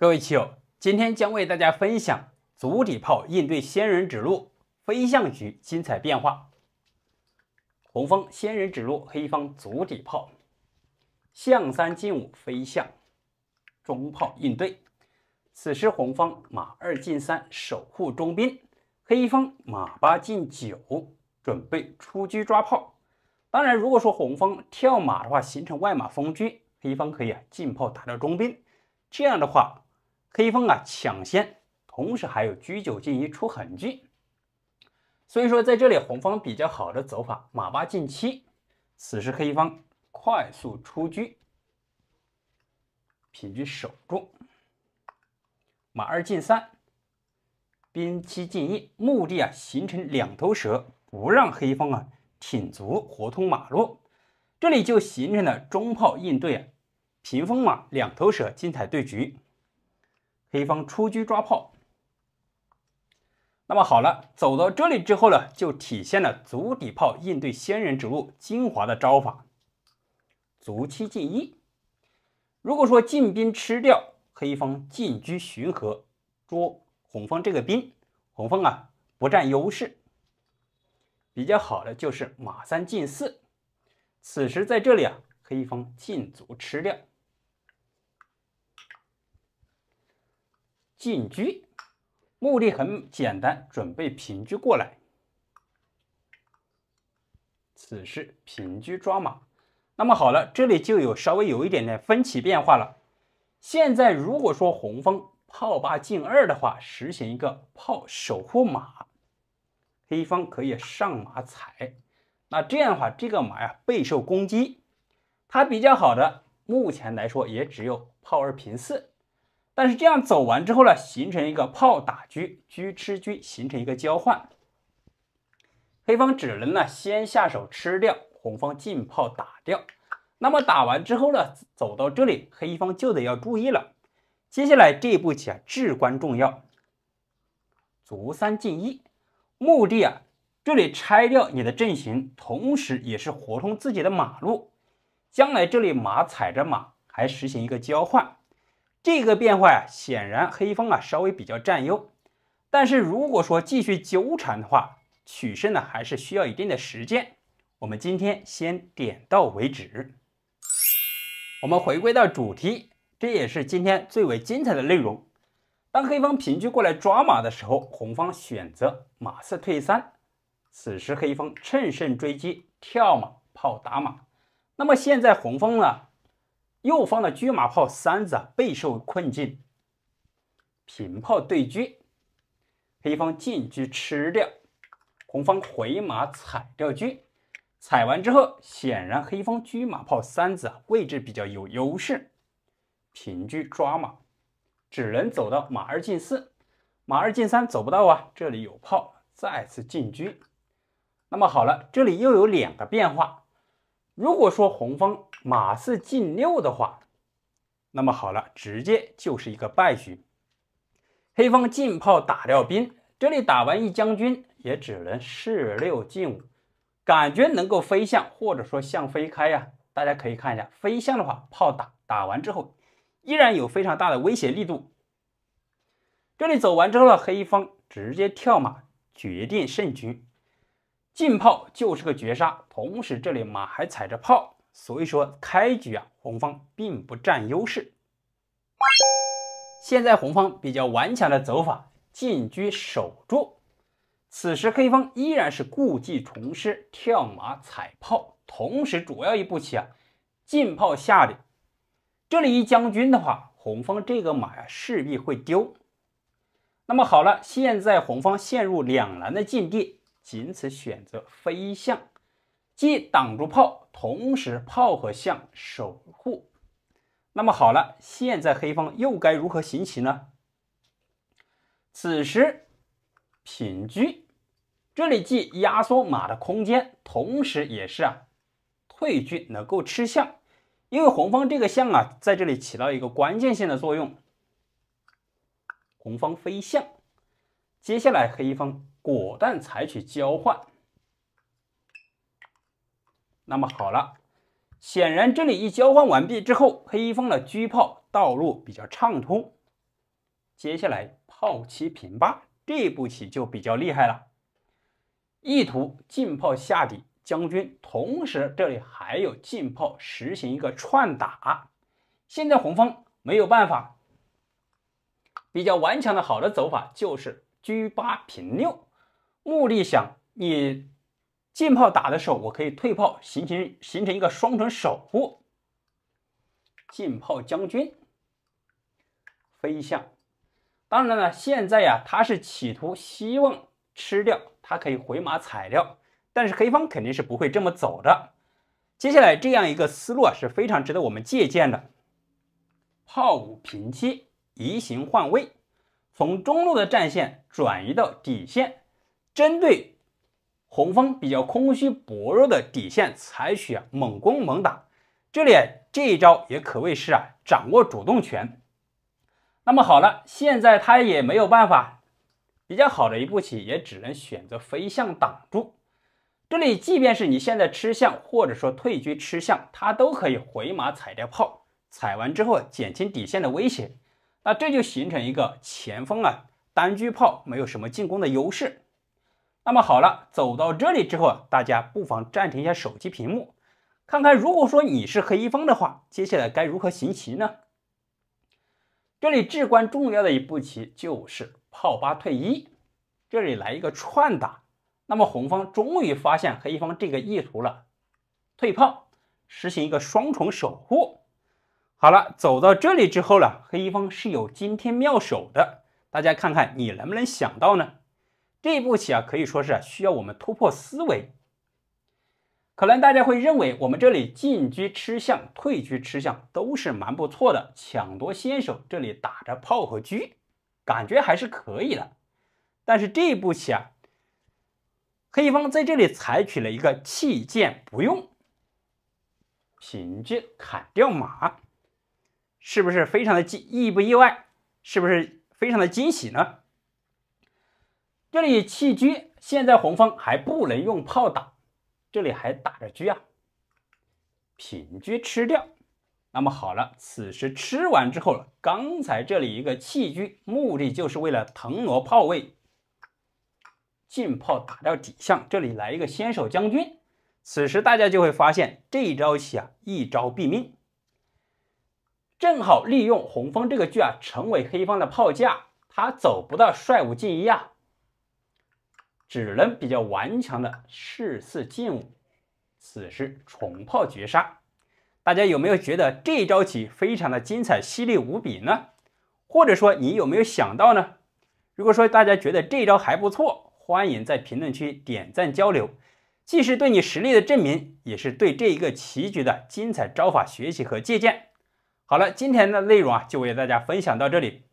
各位棋友，今天将为大家分享足底炮应对仙人指路飞象局精彩变化。红方仙人指路，黑方足底炮，象三进五飞象，中炮应对。此时红方马二进三守护中兵，黑方马八进九准备出车抓炮。当然，如果说红方跳马的话，形成外马封车，黑方可以啊进炮打掉中兵。这样的话。黑方啊抢先，同时还有车九进一出狠车。所以说在这里红方比较好的走法，马八进七，此时黑方快速出车，平车守住，马二进三，兵七进一，目的啊形成两头蛇，不让黑方啊挺足活通马路，这里就形成了中炮应对啊，屏风马两头蛇精彩对局。黑方出车抓炮，那么好了，走到这里之后呢，就体现了卒底炮应对仙人指路精华的招法，卒七进一。如果说进兵吃掉黑方进车巡河捉红方这个兵，红方啊不占优势。比较好的就是马三进四，此时在这里啊，黑方进卒吃掉。进居，目的很简单，准备平居过来。此时平居抓马，那么好了，这里就有稍微有一点点分歧变化了。现在如果说红方炮八进二的话，实行一个炮守护马，黑方可以上马踩。那这样的话，这个马呀备受攻击。它比较好的，目前来说也只有炮二平四。但是这样走完之后呢，形成一个炮打车，车吃车，形成一个交换。黑方只能呢先下手吃掉红方进炮打掉。那么打完之后呢，走到这里，黑方就得要注意了。接下来这一步棋啊至关重要，卒三进一，目的啊，这里拆掉你的阵型，同时也是活通自己的马路，将来这里马踩着马，还实行一个交换。这个变化啊，显然黑方啊稍微比较占优，但是如果说继续纠缠的话，取胜呢还是需要一定的时间。我们今天先点到为止。我们回归到主题，这也是今天最为精彩的内容。当黑方平车过来抓马的时候，红方选择马四退三，此时黑方趁胜追击，跳马炮打马。那么现在红方呢？右方的车马炮三子啊，备受困境。平炮对车，黑方进车吃掉，红方回马踩掉车，踩完之后，显然黑方车马炮三子啊位置比较有优势。平车抓马，只能走到马二进四，马二进三走不到啊，这里有炮，再次进车。那么好了，这里又有两个变化。如果说红方，马四进六的话，那么好了，直接就是一个败局。黑方进炮打掉兵，这里打完一将军也只能士六进五，感觉能够飞象或者说象飞开呀。大家可以看一下，飞象的话炮打打完之后，依然有非常大的威胁力度。这里走完之后呢，黑方直接跳马决定胜局，进炮就是个绝杀，同时这里马还踩着炮。所以说开局啊，红方并不占优势。现在红方比较顽强的走法，进车守住。此时黑方依然是故技重施，跳马踩炮，同时主要一步棋啊，进炮下里。这里一将军的话，红方这个马呀势必会丢。那么好了，现在红方陷入两难的境地，仅此选择飞象，既挡住炮。同时炮和象守护，那么好了，现在黑方又该如何行棋呢？此时，平车，这里既压缩马的空间，同时也是啊，退车能够吃象，因为红方这个象啊，在这里起到一个关键性的作用。红方飞象，接下来黑方果断采取交换。那么好了，显然这里一交换完毕之后，黑方的车炮道路比较畅通。接下来炮七平八这步棋就比较厉害了，意图进炮下底将军，同时这里还有进炮实行一个串打。现在红方没有办法，比较顽强的好的走法就是车八平六，目的想你。进炮打的时候，我可以退炮，形成形成一个双重守护。进炮将军，飞象。当然了，现在呀，他是企图希望吃掉，他可以回马踩掉，但是黑方肯定是不会这么走的。接下来这样一个思路啊，是非常值得我们借鉴的。炮五平七，移形换位，从中路的战线转移到底线，针对。红方比较空虚薄弱的底线，采取猛攻猛打，这里这一招也可谓是啊掌握主动权。那么好了，现在他也没有办法，比较好的一步棋也只能选择飞象挡住。这里即便是你现在吃象，或者说退车吃象，他都可以回马踩掉炮，踩完之后减轻底线的威胁。那这就形成一个前锋啊单车炮，没有什么进攻的优势。那么好了，走到这里之后啊，大家不妨暂停一下手机屏幕，看看如果说你是黑方的话，接下来该如何行棋呢？这里至关重要的一步棋就是炮八退一，这里来一个串打。那么红方终于发现黑方这个意图了，退炮，实行一个双重守护。好了，走到这里之后呢，黑方是有惊天妙手的，大家看看你能不能想到呢？这一步棋啊，可以说是需要我们突破思维。可能大家会认为，我们这里进车吃象、退车吃象都是蛮不错的，抢夺先手，这里打着炮和车，感觉还是可以的。但是这一步棋啊，黑方在这里采取了一个弃剑不用，平车砍掉马，是不是非常的意不意外？是不是非常的惊喜呢？这里弃车，现在红方还不能用炮打，这里还打着车啊，平车吃掉。那么好了，此时吃完之后，了，刚才这里一个弃车，目的就是为了腾挪炮位，进炮打掉底象。这里来一个先手将军，此时大家就会发现这一招棋啊，一招毙命。正好利用红方这个车啊，成为黑方的炮架，他走不到帅五进一啊。只能比较顽强的士四进五，此时重炮绝杀。大家有没有觉得这一招棋非常的精彩、犀利无比呢？或者说你有没有想到呢？如果说大家觉得这一招还不错，欢迎在评论区点赞交流，既是对你实力的证明，也是对这一个棋局的精彩招法学习和借鉴。好了，今天的内容啊就为大家分享到这里。